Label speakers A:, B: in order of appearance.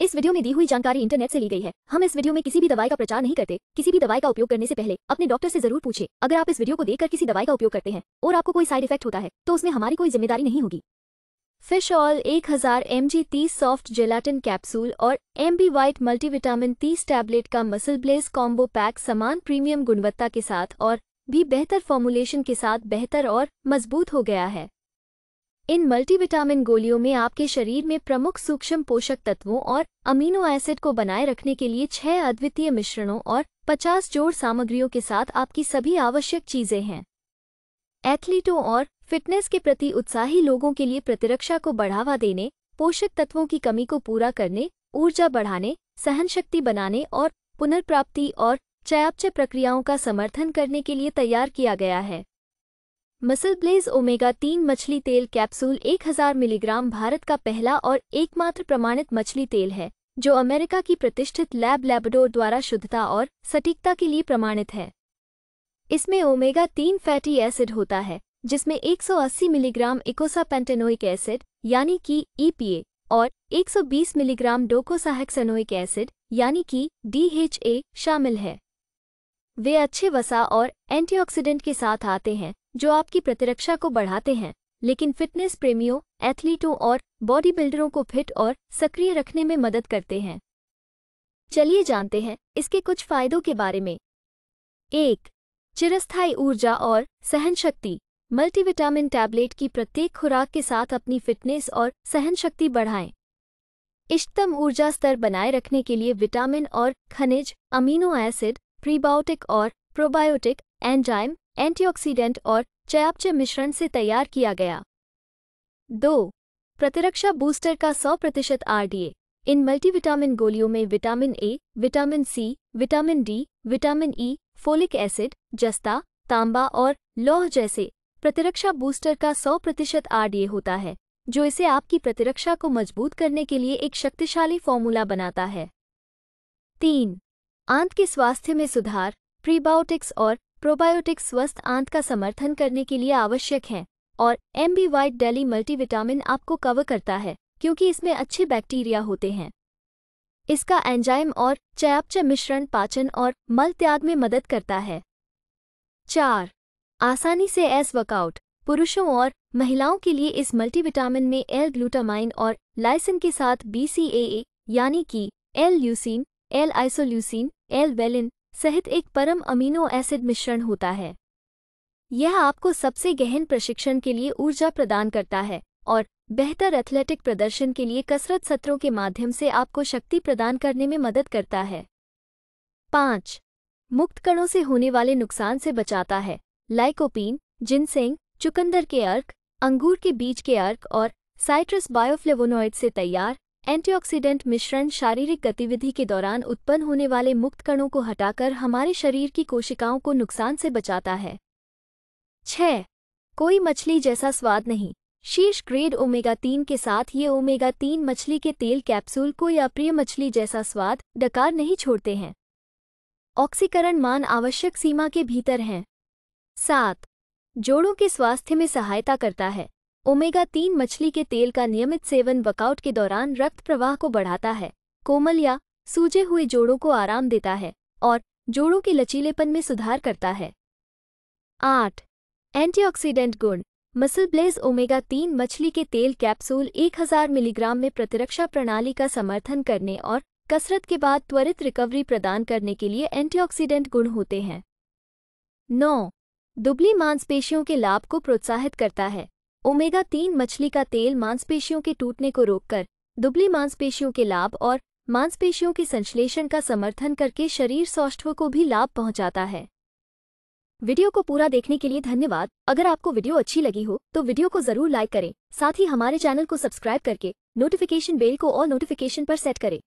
A: इस वीडियो में दी हुई जानकारी इंटरनेट से ली गई है हम इस वीडियो में किसी भी दवाई का प्रचार नहीं करते किसी भी दवाई का उपयोग करने से पहले अपने डॉक्टर से जरूर पूछे अगर आप इस वीडियो को देखकर किसी दवाई का उपयोग करते हैं और आपको कोई साइड इफेक्ट होता है तो उसमें हमारी कोई जिम्मेदारी नहीं होगी फिश ऑयल 1000 हजार एम जी तीस सॉफ्ट जेलाटिन कैप्सूल और एम बी वाइट मल्टीविटामिन तीस टैबलेट का मसल ब्लेस कॉम्बो पैक समान प्रीमियम गुणवत्ता के साथ और भी बेहतर फॉर्मुलेशन के साथ बेहतर और मजबूत हो गया है इन मल्टीविटामिन गोलियों में आपके शरीर में प्रमुख सूक्ष्म पोषक तत्वों और अमीनो एसिड को बनाए रखने के लिए छह अद्वितीय मिश्रणों और 50 जोड़ सामग्रियों के साथ आपकी सभी आवश्यक चीजें हैं एथलीटों और फिटनेस के प्रति उत्साही लोगों के लिए प्रतिरक्षा को बढ़ावा देने पोषक तत्वों की कमी को पूरा करने ऊर्जा बढ़ाने सहनशक्ति बनाने और पुनर्प्राप्ति और चयापचय प्रक्रियाओं का समर्थन करने के लिए तैयार किया गया है मसल ब्लेज ओमेगा तीन मछली तेल कैप्सूल 1000 मिलीग्राम भारत का पहला और एकमात्र प्रमाणित मछली तेल है जो अमेरिका की प्रतिष्ठित लैब लैबडोर द्वारा शुद्धता और सटीकता के लिए प्रमाणित है इसमें ओमेगा तीन फैटी एसिड होता है जिसमें 180 मिलीग्राम इकोसापेंटेनोइक एसिड यानी कि ईपीए e और 120 मिलीग्राम डोकोसाहेक्सेनोइक एसिड यानी कि डीएचए शामिल है वे अच्छे वसा और एंटीऑक्सीडेंट के साथ आते हैं जो आपकी प्रतिरक्षा को बढ़ाते हैं लेकिन फिटनेस प्रेमियों एथलीटों और बॉडी बिल्डरों को फिट और सक्रिय रखने में मदद करते हैं चलिए जानते हैं इसके कुछ फायदों के बारे में एक चिरस्थायी ऊर्जा और सहनशक्ति मल्टीविटामिन टैबलेट की प्रत्येक खुराक के साथ अपनी फिटनेस और सहन शक्ति बढ़ाएं इष्टतम ऊर्जा स्तर बनाए रखने के लिए विटामिन और खनिज अमीनो एसिड प्रीबायोटिक और प्रोबायोटिक एंजाइम एंटीऑक्सीडेंट और चयापचय मिश्रण से तैयार किया गया दो प्रतिरक्षा बूस्टर का 100 प्रतिशत आरडीए इन मल्टीविटामिन गोलियों में vitamin A vitamin C vitamin D vitamin E folic acid जस्ता तांबा और लौह जैसे प्रतिरक्षा बूस्टर का 100 प्रतिशत आरडीए होता है जो इसे आपकी प्रतिरक्षा को मजबूत करने के लिए एक शक्तिशाली फॉर्मूला बनाता है तीन आंत के स्वास्थ्य में सुधार प्रीबायोटिक्स और प्रोबायोटिक स्वस्थ आंत का समर्थन करने के लिए आवश्यक हैं और M B Vite daily multivitamin आपको कवर करता है क्योंकि इसमें अच्छे बैक्टीरिया होते हैं इसका एंजाइम और चयापचय मिश्रण पाचन और मल त्याग में मदद करता है चार आसानी से एस वर्कआउट पुरुषों और महिलाओं के लिए इस मल्टीविटामिन में एल ग्लूटामाइन और लाइसिन के साथ बी यानी कि L leucine L isoleucine L valine सहित एक परम अमीनो एसिड मिश्रण होता है यह आपको सबसे गहन प्रशिक्षण के लिए ऊर्जा प्रदान करता है और बेहतर एथलेटिक प्रदर्शन के लिए कसरत सत्रों के माध्यम से आपको शक्ति प्रदान करने में मदद करता है पाँच मुक्त कणों से होने वाले नुकसान से बचाता है लाइकोपीन जिनसेंग चुकंदर के अर्क अंगूर के बीज के अर्क और साइट्रस बायोफ्लेवोनॉइड से तैयार एंटीऑक्सीडेंट मिश्रण शारीरिक गतिविधि के दौरान उत्पन्न होने वाले मुक्त कणों को हटाकर हमारे शरीर की कोशिकाओं को नुकसान से बचाता है छह कोई मछली जैसा स्वाद नहीं शीर्ष ग्रेड ओमेगा तीन के साथ ये ओमेगा तीन मछली के तेल कैप्सूल को या प्रिय मछली जैसा स्वाद डकार नहीं छोड़ते हैं ऑक्सीकरण मान आवश्यक सीमा के भीतर हैं सात जोड़ों के स्वास्थ्य में सहायता करता है ओमेगा तीन मछली के तेल का नियमित सेवन वर्कआउट के दौरान रक्त प्रवाह को बढ़ाता है कोमल या सूजे हुए जोड़ों को आराम देता है और जोड़ों के लचीलेपन में सुधार करता है आठ एंटीऑक्सीडेंट गुण मसल ब्लेज ओमेगा तीन मछली के तेल कैप्सूल 1000 मिलीग्राम में प्रतिरक्षा प्रणाली का समर्थन करने और कसरत के बाद त्वरित रिकवरी प्रदान करने के लिए एंटीऑक्सीडेंट गुण होते हैं नौ दुबली मांसपेशियों के लाभ को प्रोत्साहित करता है ओमेगा तीन मछली का तेल मांसपेशियों के टूटने को रोककर दुबली मांसपेशियों के लाभ और मांसपेशियों के संश्लेषण का समर्थन करके शरीर सौष्ठव को भी लाभ पहुंचाता है वीडियो को पूरा देखने के लिए धन्यवाद अगर आपको वीडियो अच्छी लगी हो तो वीडियो को जरूर लाइक करें साथ ही हमारे चैनल को सब्सक्राइब करके नोटिफिकेशन बेल को और नोटिफिकेशन पर सेट करें